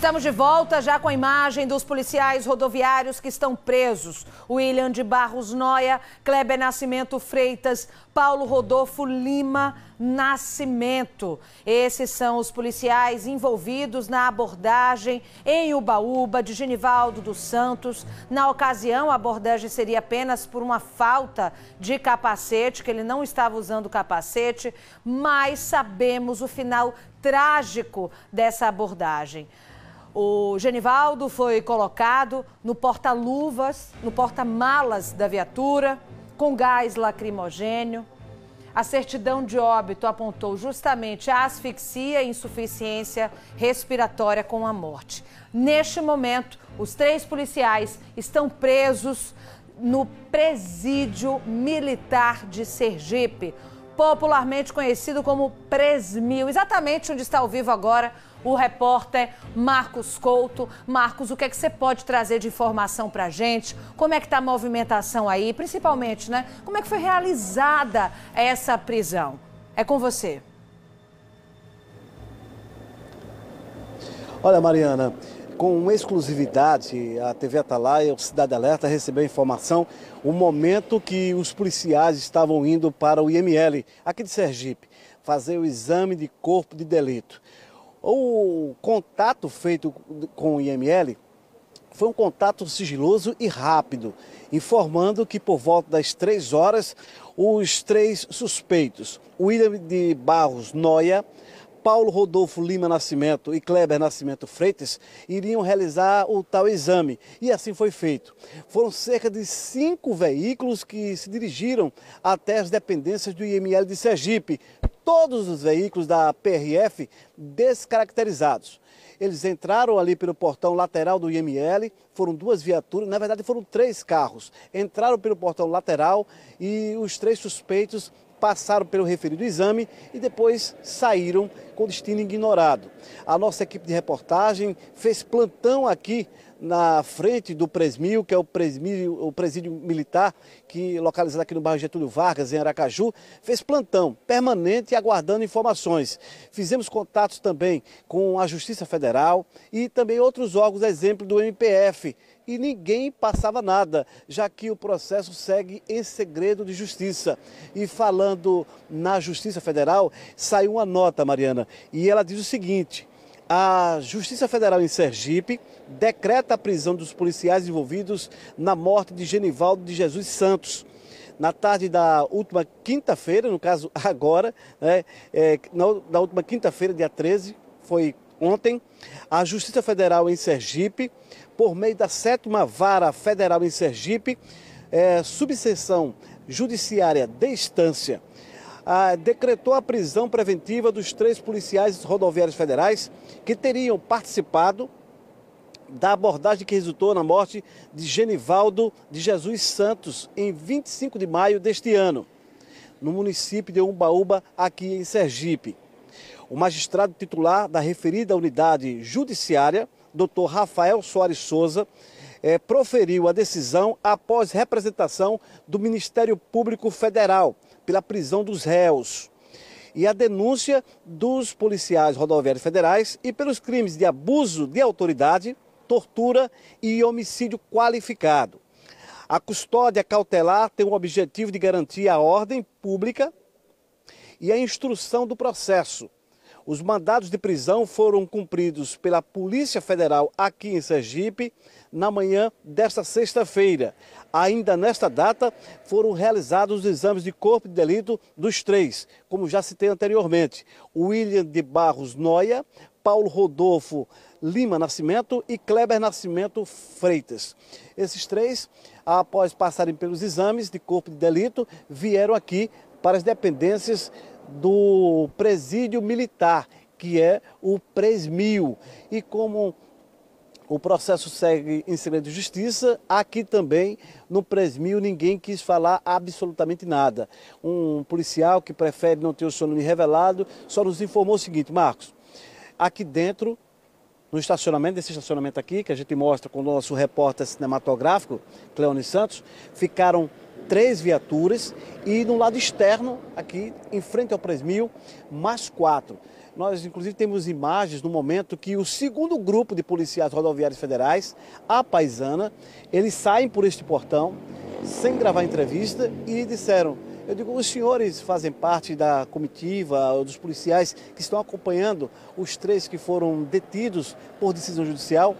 Estamos de volta já com a imagem dos policiais rodoviários que estão presos. William de Barros Noia, Kleber Nascimento Freitas, Paulo Rodolfo Lima Nascimento. Esses são os policiais envolvidos na abordagem em Ubaúba de Genivaldo dos Santos. Na ocasião, a abordagem seria apenas por uma falta de capacete, que ele não estava usando capacete, mas sabemos o final trágico dessa abordagem. O Genivaldo foi colocado no porta-luvas, no porta-malas da viatura, com gás lacrimogênio. A certidão de óbito apontou justamente a asfixia e insuficiência respiratória com a morte. Neste momento, os três policiais estão presos no Presídio Militar de Sergipe, popularmente conhecido como Presmil, exatamente onde está ao vivo agora o repórter Marcos Couto. Marcos, o que é que você pode trazer de informação para a gente? Como é que está a movimentação aí? Principalmente, né? Como é que foi realizada essa prisão? É com você. Olha, Mariana, com exclusividade, a TV Atalaia, o Cidade Alerta, recebeu informação o momento que os policiais estavam indo para o IML, aqui de Sergipe, fazer o exame de corpo de delito. O contato feito com o IML foi um contato sigiloso e rápido, informando que por volta das três horas, os três suspeitos, William de Barros Noia, Paulo Rodolfo Lima Nascimento e Kleber Nascimento Freitas iriam realizar o tal exame. E assim foi feito. Foram cerca de cinco veículos que se dirigiram até as dependências do IML de Sergipe todos os veículos da PRF descaracterizados. Eles entraram ali pelo portão lateral do IML, foram duas viaturas, na verdade foram três carros. Entraram pelo portão lateral e os três suspeitos passaram pelo referido exame e depois saíram com destino ignorado. A nossa equipe de reportagem fez plantão aqui na frente do Presmil, que é o, presmil, o presídio militar, que localizado aqui no bairro Getúlio Vargas, em Aracaju, fez plantão permanente aguardando informações. Fizemos contatos também com a Justiça Federal e também outros órgãos, exemplo do MPF, e ninguém passava nada, já que o processo segue em segredo de justiça. E falando na Justiça Federal, saiu uma nota, Mariana, e ela diz o seguinte: a Justiça Federal em Sergipe decreta a prisão dos policiais envolvidos na morte de Genivaldo de Jesus Santos. Na tarde da última quinta-feira, no caso agora, né, é, na, última quinta-feira, dia 13, foi ontem, a Justiça Federal em Sergipe, por meio da sétima vara federal em Sergipe, é, subseção judiciária de instância, ah, decretou a prisão preventiva dos três policiais rodoviários federais que teriam participado da abordagem que resultou na morte de Genivaldo de Jesus Santos em 25 de maio deste ano, no município de Umbaúba, aqui em Sergipe. O magistrado titular da referida unidade judiciária, Dr. Rafael Soares Souza, é, proferiu a decisão após representação do Ministério Público Federal, pela prisão dos réus e a denúncia dos policiais rodoviários federais e pelos crimes de abuso de autoridade, tortura e homicídio qualificado. A custódia cautelar tem o objetivo de garantir a ordem pública e a instrução do processo, os mandados de prisão foram cumpridos pela Polícia Federal aqui em Sergipe na manhã desta sexta-feira. Ainda nesta data, foram realizados os exames de corpo de delito dos três, como já citei anteriormente: William de Barros Noia, Paulo Rodolfo Lima Nascimento e Kleber Nascimento Freitas. Esses três, após passarem pelos exames de corpo de delito, vieram aqui para as dependências do presídio militar, que é o Presmil. E como o processo segue em segredo de justiça. Aqui também, no Presmil, ninguém quis falar absolutamente nada. Um policial que prefere não ter o seu nome revelado só nos informou o seguinte, Marcos, aqui dentro, no estacionamento, desse estacionamento aqui, que a gente mostra com o nosso repórter cinematográfico, Cleone Santos, ficaram três viaturas e no lado externo, aqui em frente ao presmil, mais quatro. Nós, inclusive, temos imagens no momento que o segundo grupo de policiais rodoviários federais, a paisana, eles saem por este portão sem gravar entrevista e disseram: eu digo, os senhores fazem parte da comitiva, dos policiais que estão acompanhando os três que foram detidos por decisão judicial?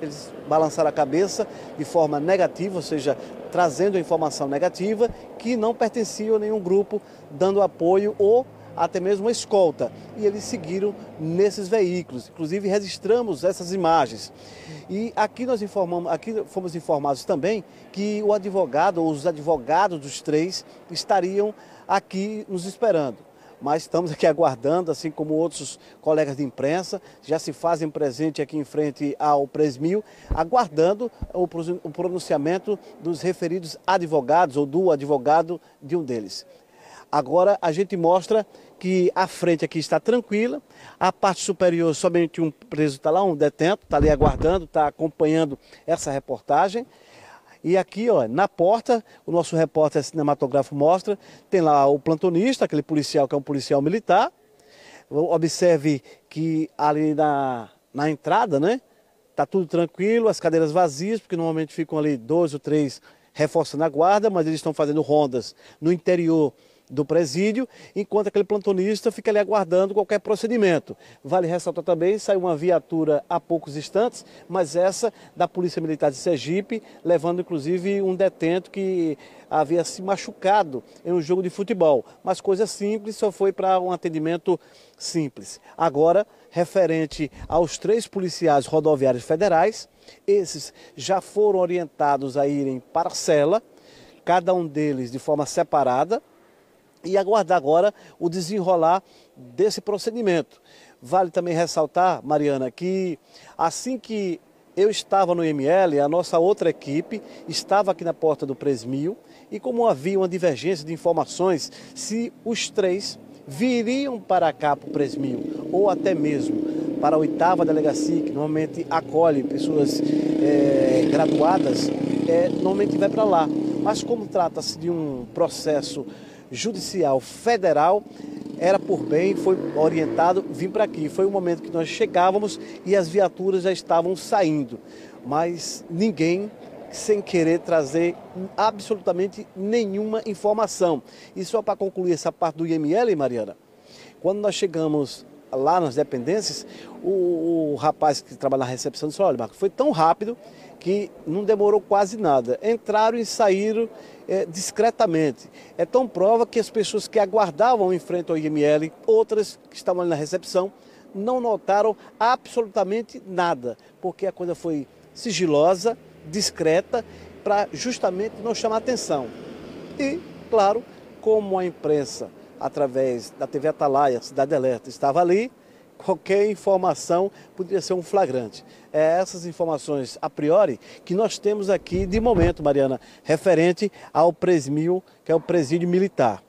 Eles balançaram a cabeça de forma negativa, ou seja, trazendo informação negativa que não pertenciam a nenhum grupo, dando apoio ou até mesmo uma escolta. E eles seguiram nesses veículos. Inclusive registramos essas imagens. E aqui nós informamos, aqui fomos informados também que o advogado ou os advogados dos três estariam aqui nos esperando mas estamos aqui aguardando, assim como outros colegas de imprensa, já se fazem presente aqui em frente ao Presmil, aguardando o pronunciamento dos referidos advogados ou do advogado de um deles. Agora a gente mostra que a frente aqui está tranquila, a parte superior somente um preso está lá, um detento, está ali aguardando, está acompanhando essa reportagem. E aqui, ó, na porta, o nosso repórter cinematógrafo mostra, tem lá o plantonista, aquele policial que é um policial militar. Observe que ali na, na entrada, né, tá tudo tranquilo, as cadeiras vazias, porque normalmente ficam ali dois ou três reforçando a guarda, mas eles estão fazendo rondas no interior do presídio, enquanto aquele plantonista fica ali aguardando qualquer procedimento. Vale ressaltar também, saiu uma viatura há poucos instantes, mas essa da Polícia Militar de Sergipe, levando inclusive um detento que havia se machucado em um jogo de futebol. Mas coisa simples, só foi para um atendimento simples. Agora, referente aos três policiais rodoviários federais, esses já foram orientados a irem para a cela, cada um deles de forma separada, e aguardar agora o desenrolar desse procedimento. Vale também ressaltar, Mariana, que assim que eu estava no IML, a nossa outra equipe estava aqui na porta do Presmio e como havia uma divergência de informações, se os três viriam para cá, para o Presmio ou até mesmo para a oitava delegacia, que normalmente acolhe pessoas é, graduadas, é, normalmente vai para lá. Mas como trata-se de um processo Judicial Federal era por bem, foi orientado vir para aqui. Foi o momento que nós chegávamos e as viaturas já estavam saindo, mas ninguém sem querer trazer absolutamente nenhuma informação. E só para concluir essa parte do IML, Mariana, quando nós chegamos lá nas dependências, o, o rapaz que trabalha na recepção disse: Olha, Marco, foi tão rápido que não demorou quase nada. Entraram e saíram é, discretamente. É tão prova que as pessoas que aguardavam em frente ao IML, outras que estavam ali na recepção, não notaram absolutamente nada, porque a coisa foi sigilosa, discreta, para justamente não chamar atenção. E, claro, como a imprensa, através da TV Atalaia, Cidade Alerta, estava ali, qualquer informação poderia ser um flagrante. É essas informações a priori que nós temos aqui de momento, Mariana, referente ao Presmil, que é o presídio militar.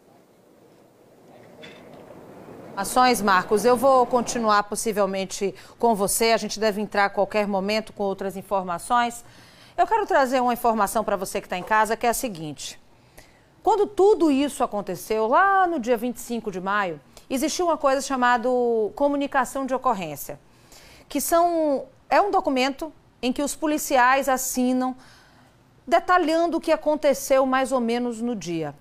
Ações, Marcos. Eu vou continuar possivelmente com você. A gente deve entrar a qualquer momento com outras informações. Eu quero trazer uma informação para você que está em casa, que é a seguinte. Quando tudo isso aconteceu, lá no dia 25 de maio, Existia uma coisa chamada comunicação de ocorrência, que são é um documento em que os policiais assinam detalhando o que aconteceu mais ou menos no dia.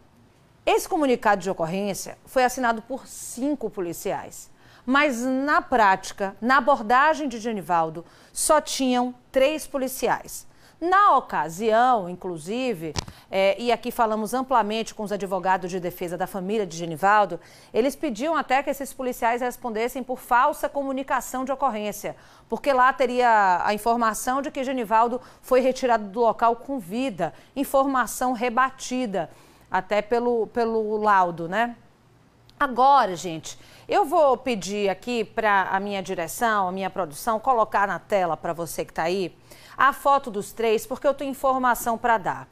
Esse comunicado de ocorrência foi assinado por cinco policiais, mas na prática, na abordagem de Genivaldo, só tinham três policiais. Na ocasião, inclusive, é, e aqui falamos amplamente com os advogados de defesa da família de Genivaldo, eles pediam até que esses policiais respondessem por falsa comunicação de ocorrência, porque lá teria a informação de que Genivaldo foi retirado do local com vida, informação rebatida até pelo, pelo laudo, né? Agora, gente, eu vou pedir aqui para a minha direção, a minha produção, colocar na tela para você que está aí a foto dos três, porque eu tenho informação para dar.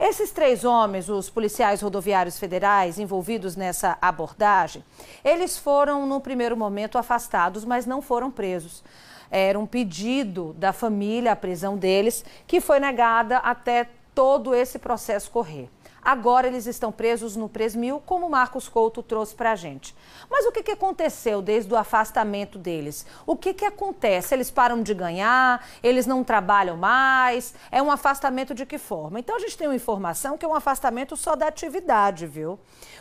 Esses três homens, os policiais rodoviários federais envolvidos nessa abordagem, eles foram, no primeiro momento, afastados, mas não foram presos. Era um pedido da família, a prisão deles, que foi negada até todo esse processo correr. Agora eles estão presos no Presmil, como Marcos Couto trouxe para a gente. Mas o que, que aconteceu desde o afastamento deles? O que, que acontece? Eles param de ganhar? Eles não trabalham mais? É um afastamento de que forma? Então a gente tem uma informação que é um afastamento só da atividade, viu?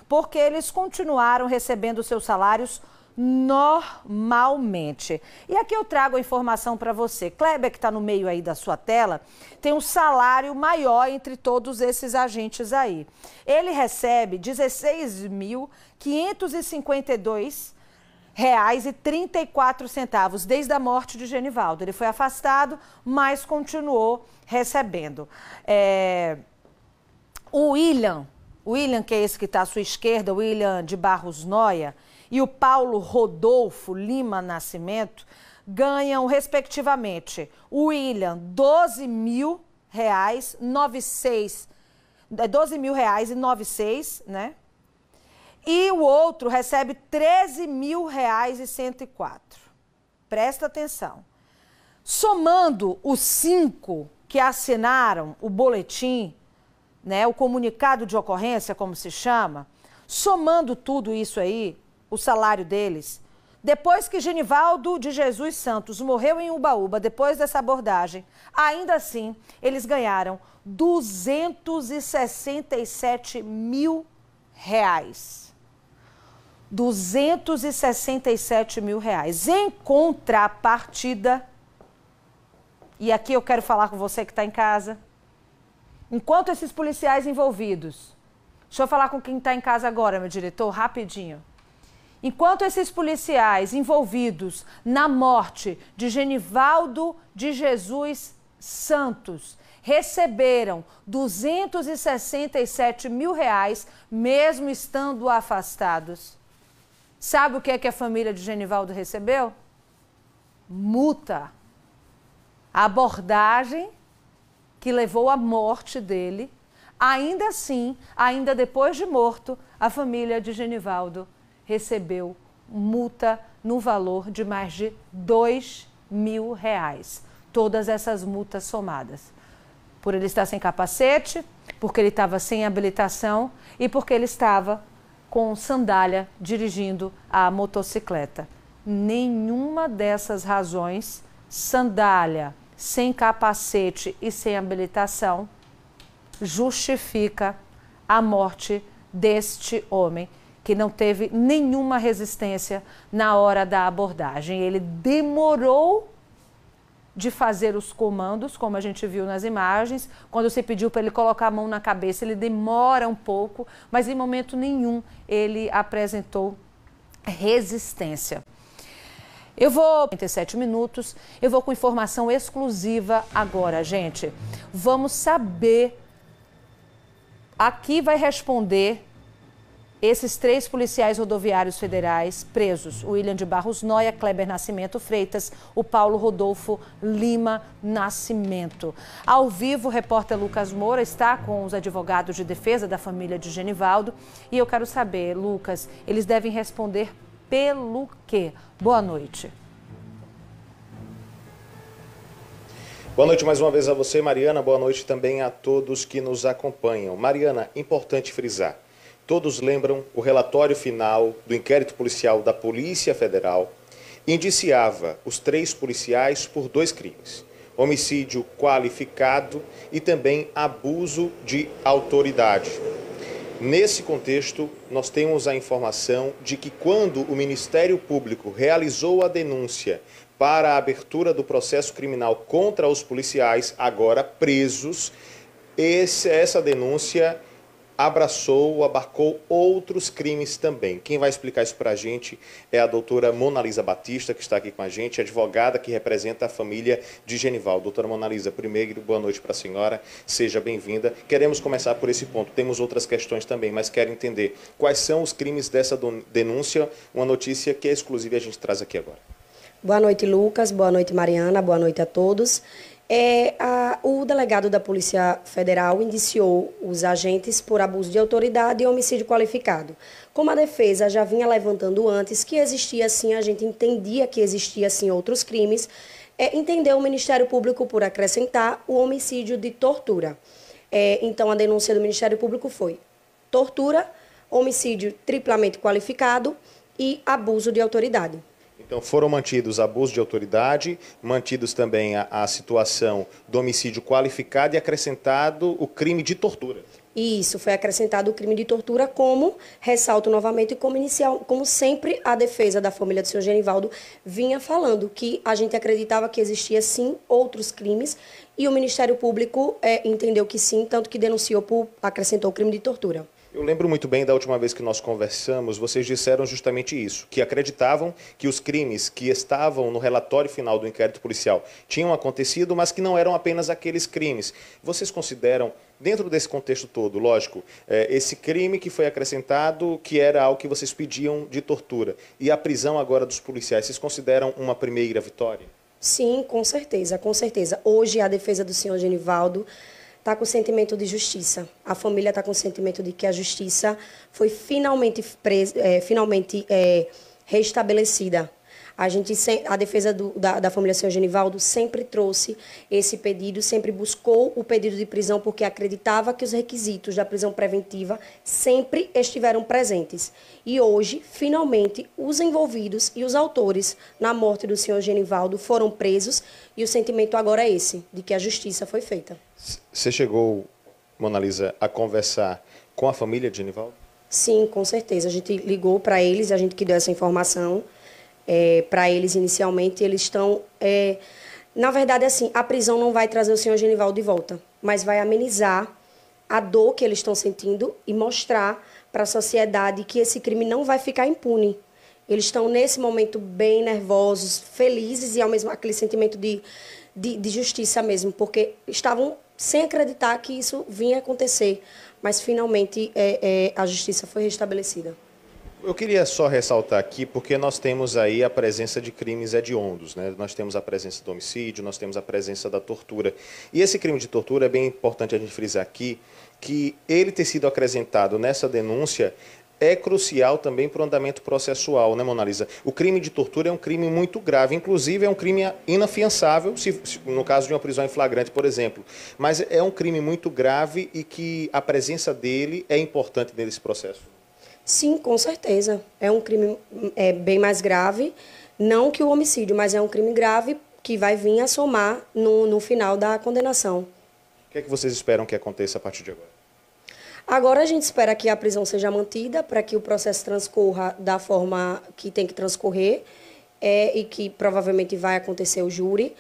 Porque eles continuaram recebendo seus salários normalmente. E aqui eu trago a informação para você. Kleber, que está no meio aí da sua tela, tem um salário maior entre todos esses agentes aí. Ele recebe R$ 16.552,34 reais e centavos desde a morte de Genivaldo. Ele foi afastado, mas continuou recebendo. É... O William, William que é esse que está à sua esquerda, William de Barros Noia, e o Paulo Rodolfo Lima Nascimento ganham, respectivamente, o William, 12 mil reais, 96, 12 é, mil reais e 96, né? E o outro recebe 13 mil reais e 104. Presta atenção. Somando os cinco que assinaram o boletim, né, o comunicado de ocorrência, como se chama, somando tudo isso aí, o salário deles. Depois que Genivaldo de Jesus Santos morreu em Ubaúba, depois dessa abordagem, ainda assim, eles ganharam 267 mil reais. 267 mil reais. Em contrapartida, e aqui eu quero falar com você que está em casa, enquanto esses policiais envolvidos, deixa eu falar com quem está em casa agora, meu diretor, rapidinho. Enquanto esses policiais envolvidos na morte de Genivaldo de Jesus Santos receberam 267 mil reais, mesmo estando afastados. Sabe o que é que a família de Genivaldo recebeu? Multa. abordagem que levou à morte dele. Ainda assim, ainda depois de morto, a família de Genivaldo recebeu multa no valor de mais de 2 mil reais. Todas essas multas somadas. Por ele estar sem capacete, porque ele estava sem habilitação e porque ele estava com sandália dirigindo a motocicleta. Nenhuma dessas razões, sandália, sem capacete e sem habilitação, justifica a morte deste homem que não teve nenhuma resistência na hora da abordagem. Ele demorou de fazer os comandos, como a gente viu nas imagens. Quando você pediu para ele colocar a mão na cabeça, ele demora um pouco, mas em momento nenhum ele apresentou resistência. Eu vou 37 minutos, eu vou com informação exclusiva agora, gente. Vamos saber aqui vai responder esses três policiais rodoviários federais presos, o William de Barros Noia, Kleber Nascimento Freitas, o Paulo Rodolfo Lima Nascimento. Ao vivo, o repórter Lucas Moura está com os advogados de defesa da família de Genivaldo. E eu quero saber, Lucas, eles devem responder pelo quê? Boa noite. Boa noite mais uma vez a você, Mariana. Boa noite também a todos que nos acompanham. Mariana, importante frisar Todos lembram o relatório final do inquérito policial da Polícia Federal, indiciava os três policiais por dois crimes: homicídio qualificado e também abuso de autoridade. Nesse contexto, nós temos a informação de que quando o Ministério Público realizou a denúncia para a abertura do processo criminal contra os policiais agora presos, esse, essa denúncia abraçou, abarcou outros crimes também. Quem vai explicar isso para a gente é a doutora Mona Lisa Batista, que está aqui com a gente, advogada que representa a família de Genival. Doutora Mona Lisa, primeiro, boa noite para a senhora, seja bem-vinda. Queremos começar por esse ponto, temos outras questões também, mas quero entender quais são os crimes dessa denúncia, uma notícia que é exclusiva e a gente traz aqui agora. Boa noite, Lucas, boa noite, Mariana, boa noite a todos. É, a, o delegado da Polícia Federal indiciou os agentes por abuso de autoridade e homicídio qualificado. Como a defesa já vinha levantando antes que existia sim, a gente entendia que existia sim outros crimes, é, entendeu o Ministério Público por acrescentar o homicídio de tortura. É, então a denúncia do Ministério Público foi tortura, homicídio triplamente qualificado e abuso de autoridade. Então foram mantidos abuso de autoridade, mantidos também a, a situação do homicídio qualificado e acrescentado o crime de tortura. Isso, foi acrescentado o crime de tortura, como, ressalto novamente, como inicial, como sempre a defesa da família do senhor Genivaldo vinha falando, que a gente acreditava que existia sim outros crimes, e o Ministério Público é, entendeu que sim, tanto que denunciou, por, acrescentou o crime de tortura. Eu lembro muito bem da última vez que nós conversamos, vocês disseram justamente isso, que acreditavam que os crimes que estavam no relatório final do inquérito policial tinham acontecido, mas que não eram apenas aqueles crimes. Vocês consideram, dentro desse contexto todo, lógico, é, esse crime que foi acrescentado, que era algo que vocês pediam de tortura, e a prisão agora dos policiais, vocês consideram uma primeira vitória? Sim, com certeza, com certeza. Hoje a defesa do senhor Genivaldo está com o sentimento de justiça. A família está com o sentimento de que a justiça foi finalmente, pres é, finalmente é, restabelecida. A, gente, a defesa do, da, da família Senhor Genivaldo sempre trouxe esse pedido, sempre buscou o pedido de prisão, porque acreditava que os requisitos da prisão preventiva sempre estiveram presentes. E hoje, finalmente, os envolvidos e os autores na morte do senhor Genivaldo foram presos, e o sentimento agora é esse, de que a justiça foi feita. Você chegou, Mona Lisa, a conversar com a família de Genival? Sim, com certeza. A gente ligou para eles, a gente que deu essa informação é, para eles inicialmente. Eles estão. É, na verdade, assim, a prisão não vai trazer o senhor Genivaldo de volta, mas vai amenizar a dor que eles estão sentindo e mostrar para a sociedade que esse crime não vai ficar impune. Eles estão nesse momento bem nervosos, felizes e ao mesmo aquele sentimento de, de, de justiça mesmo, porque estavam sem acreditar que isso vinha acontecer. Mas finalmente é, é, a justiça foi restabelecida. Eu queria só ressaltar aqui, porque nós temos aí a presença de crimes hediondos, né? Nós temos a presença do homicídio, nós temos a presença da tortura. E esse crime de tortura é bem importante a gente frisar aqui, que ele ter sido acrescentado nessa denúncia é crucial também para o andamento processual, né, Monalisa? O crime de tortura é um crime muito grave, inclusive é um crime inafiançável, se, se, no caso de uma prisão em flagrante, por exemplo. Mas é um crime muito grave e que a presença dele é importante nesse processo. Sim, com certeza. É um crime é, bem mais grave, não que o homicídio, mas é um crime grave que vai vir a somar no, no final da condenação. O que é que vocês esperam que aconteça a partir de agora? Agora a gente espera que a prisão seja mantida para que o processo transcorra da forma que tem que transcorrer é, e que provavelmente vai acontecer o júri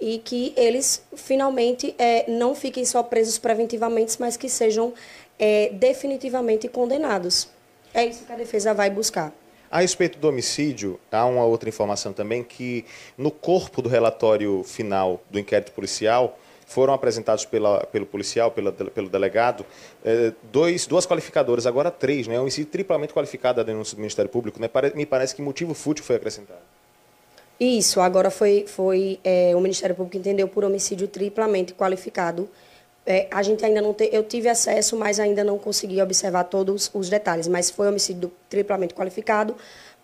e que eles finalmente é, não fiquem só presos preventivamente, mas que sejam é, definitivamente condenados. É isso que a defesa vai buscar. A respeito do homicídio, há uma outra informação também que no corpo do relatório final do inquérito policial foram apresentados pela, pelo policial, pela, pelo delegado, é, dois, duas qualificadoras, agora três, né? Um si triplamente qualificado a denúncia do Ministério Público, né? me parece que motivo fútil foi acrescentado. Isso, agora foi, foi é, o Ministério Público entendeu por homicídio triplamente qualificado. É, a gente ainda não eu tive acesso, mas ainda não consegui observar todos os detalhes, mas foi homicídio triplamente qualificado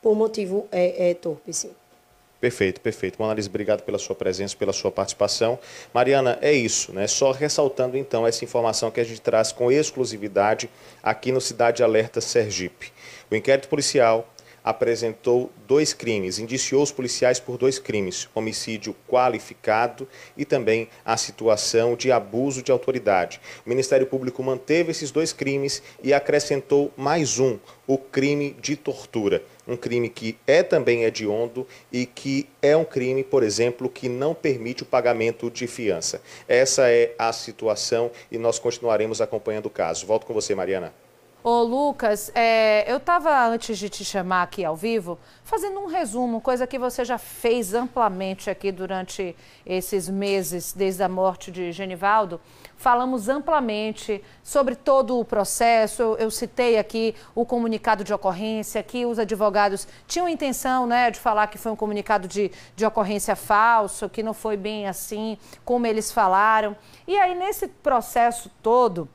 por motivo é, é torpe, sim. Perfeito, perfeito. Monalise, obrigado pela sua presença, pela sua participação. Mariana, é isso, né? Só ressaltando então essa informação que a gente traz com exclusividade aqui no Cidade Alerta Sergipe. O inquérito policial apresentou dois crimes, indiciou os policiais por dois crimes: homicídio qualificado e também a situação de abuso de autoridade. O Ministério Público manteve esses dois crimes e acrescentou mais um, o crime de tortura. Um crime que é também hediondo e que é um crime, por exemplo, que não permite o pagamento de fiança. Essa é a situação e nós continuaremos acompanhando o caso. Volto com você, Mariana. Ô, Lucas, é, eu estava, antes de te chamar aqui ao vivo, fazendo um resumo, coisa que você já fez amplamente aqui durante esses meses, desde a morte de Genivaldo. Falamos amplamente sobre todo o processo. Eu, eu citei aqui o comunicado de ocorrência, que os advogados tinham intenção né, de falar que foi um comunicado de, de ocorrência falso, que não foi bem assim, como eles falaram. E aí, nesse processo todo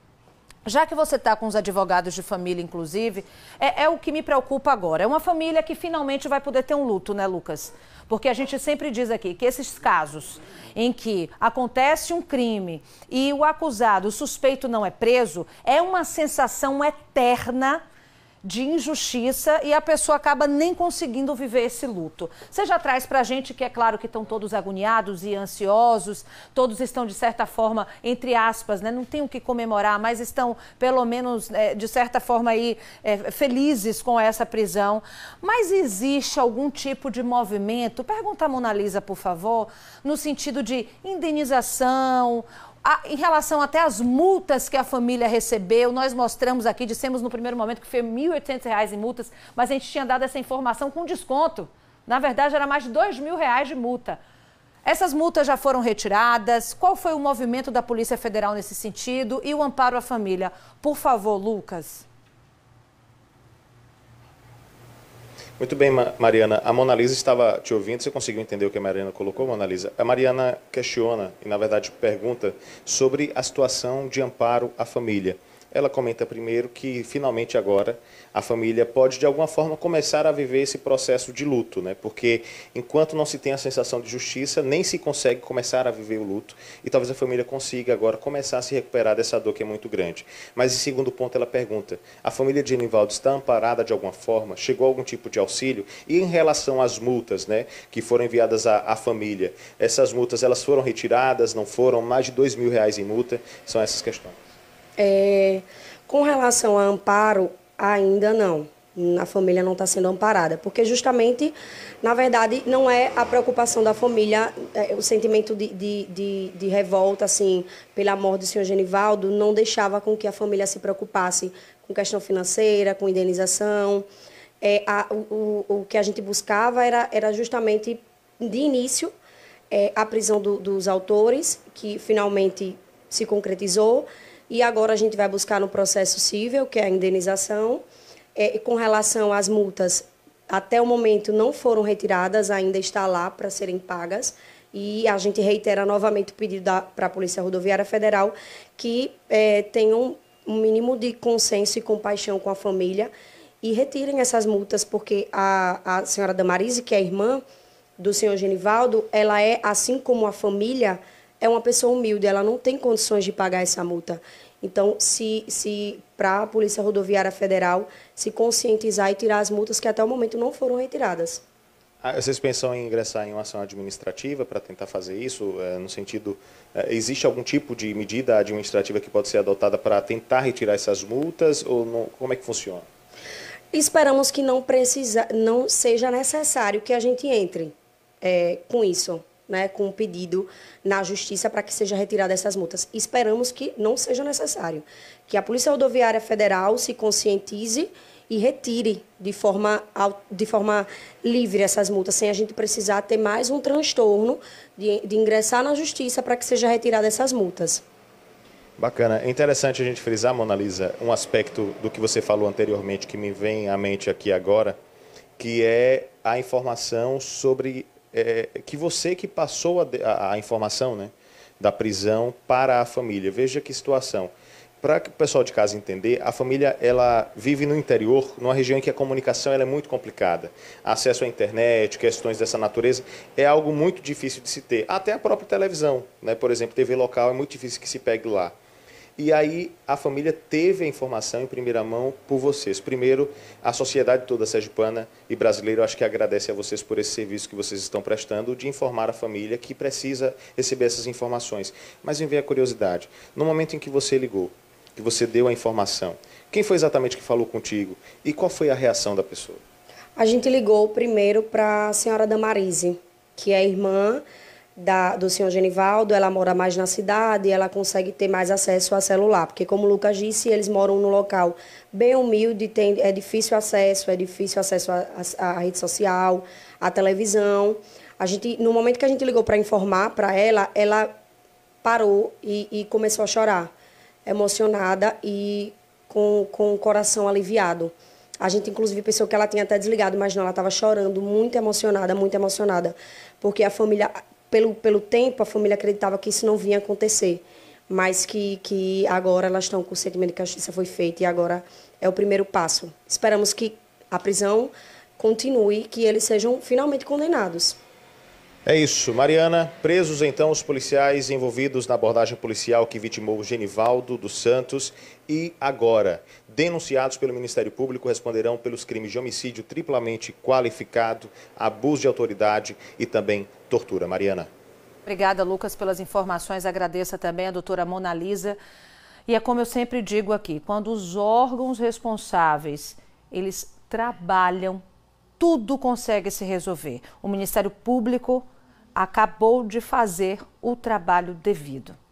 já que você está com os advogados de família, inclusive, é, é, o que me preocupa agora. É uma família que finalmente vai poder ter um luto, né, Lucas? Porque a gente sempre diz aqui que esses casos em que acontece um crime e o acusado, o suspeito não é preso, é uma sensação eterna de injustiça e a pessoa acaba nem conseguindo viver esse luto. Você já traz para a gente que é claro que estão todos agoniados e ansiosos, todos estão de certa forma, entre aspas, né, não tem o que comemorar, mas estão pelo menos é, de certa forma aí é, felizes com essa prisão. Mas existe algum tipo de movimento? Pergunta a Mona Lisa, por favor, no sentido de indenização em relação até às multas que a família recebeu, nós mostramos aqui, dissemos no primeiro momento que foi R$ 1.800 em multas, mas a gente tinha dado essa informação com desconto. Na verdade, era mais de R$ 2.000 de multa. Essas multas já foram retiradas. Qual foi o movimento da Polícia Federal nesse sentido e o amparo à família? Por favor, Lucas. Muito bem, Mariana. A Mona Lisa estava te ouvindo, você conseguiu entender o que a Mariana colocou, Mona Lisa? A Mariana questiona e, na verdade, pergunta sobre a situação de amparo à família. Ela comenta primeiro que finalmente agora a família pode de alguma forma começar a viver esse processo de luto, né? Porque enquanto não se tem a sensação de justiça, nem se consegue começar a viver o luto e talvez a família consiga agora começar a se recuperar dessa dor que é muito grande. Mas em segundo ponto ela pergunta: a família de Enivaldo está amparada de alguma forma? Chegou algum tipo de auxílio? E em relação às multas, né, que foram enviadas à, à família, essas multas elas foram retiradas? Não foram? Mais de dois mil reais em multa são essas questões. É, com relação a amparo, ainda não. A família não está sendo amparada, porque justamente, na verdade, não é a preocupação da família, é, o sentimento de, de, de, de, revolta, assim, pela morte do senhor Genivaldo, não deixava com que a família se preocupasse com questão financeira, com indenização. É, a, o, o que a gente buscava era, era justamente, de início, é, a prisão do, dos autores, que finalmente se concretizou, e agora a gente vai buscar no processo civil, que é a indenização. É, com relação às multas, até o momento não foram retiradas, ainda está lá para serem pagas. E a gente reitera novamente o pedido para a Polícia Rodoviária Federal que é, tenham um mínimo de consenso e compaixão com a família e retirem essas multas, porque a, a senhora Damarise, que é irmã do senhor Genivaldo, ela é, assim como a família, é uma pessoa humilde, ela não tem condições de pagar essa multa. Então, se, se para a Polícia Rodoviária Federal se conscientizar e tirar as multas que até o momento não foram retiradas. Ah, vocês pensam em ingressar em uma ação administrativa para tentar fazer isso? É, no sentido, é, existe algum tipo de medida administrativa que pode ser adotada para tentar retirar essas multas? Ou não, como é que funciona? Esperamos que não, precisa, não seja necessário que a gente entre é, com isso né, com um pedido na justiça para que seja retirada essas multas. Esperamos que não seja necessário, que a Polícia Rodoviária Federal se conscientize e retire de forma, de forma livre essas multas, sem a gente precisar ter mais um transtorno de, de ingressar na justiça para que seja retirada essas multas. Bacana. É interessante a gente frisar, Mona Lisa, um aspecto do que você falou anteriormente que me vem à mente aqui agora, que é a informação sobre é, que você que passou a, a, a informação né, da prisão para a família. Veja que situação. Para o pessoal de casa entender, a família ela vive no interior, numa região em que a comunicação é muito complicada. Acesso à internet, questões dessa natureza, é algo muito difícil de se ter. Até a própria televisão, né? por exemplo, TV local é muito difícil que se pegue lá. E aí a família teve a informação em primeira mão por vocês. Primeiro, a sociedade toda sergipana e brasileira, acho que agradece a vocês por esse serviço que vocês estão prestando de informar a família que precisa receber essas informações. Mas me vem a curiosidade, no momento em que você ligou, que você deu a informação, quem foi exatamente que falou contigo e qual foi a reação da pessoa? A gente ligou primeiro para a senhora Damarise, que é irmã da, do senhor Genivaldo, ela mora mais na cidade, ela consegue ter mais acesso a celular, porque como o Lucas disse, eles moram num local bem humilde, tem, é difícil acesso, é difícil acesso à rede social, à televisão. A gente, no momento que a gente ligou para informar para ela, ela parou e, e, começou a chorar, emocionada e com, com o coração aliviado. A gente, inclusive, pensou que ela tinha até desligado, mas não, ela estava chorando, muito emocionada, muito emocionada. Porque a família pelo, pelo tempo, a família acreditava que isso não vinha acontecer, mas que, que agora elas estão com o sentimento de que a justiça foi feita e agora é o primeiro passo. Esperamos que a prisão continue, que eles sejam finalmente condenados. É isso. Mariana, presos então os policiais envolvidos na abordagem policial que vitimou Genivaldo dos Santos e agora denunciados pelo Ministério Público responderão pelos crimes de homicídio triplamente qualificado, abuso de autoridade e também tortura. Mariana. Obrigada, Lucas, pelas informações. Agradeça também a doutora Mona Lisa. E é como eu sempre digo aqui, quando os órgãos responsáveis, eles trabalham, tudo consegue se resolver. O Ministério Público acabou de fazer o trabalho devido.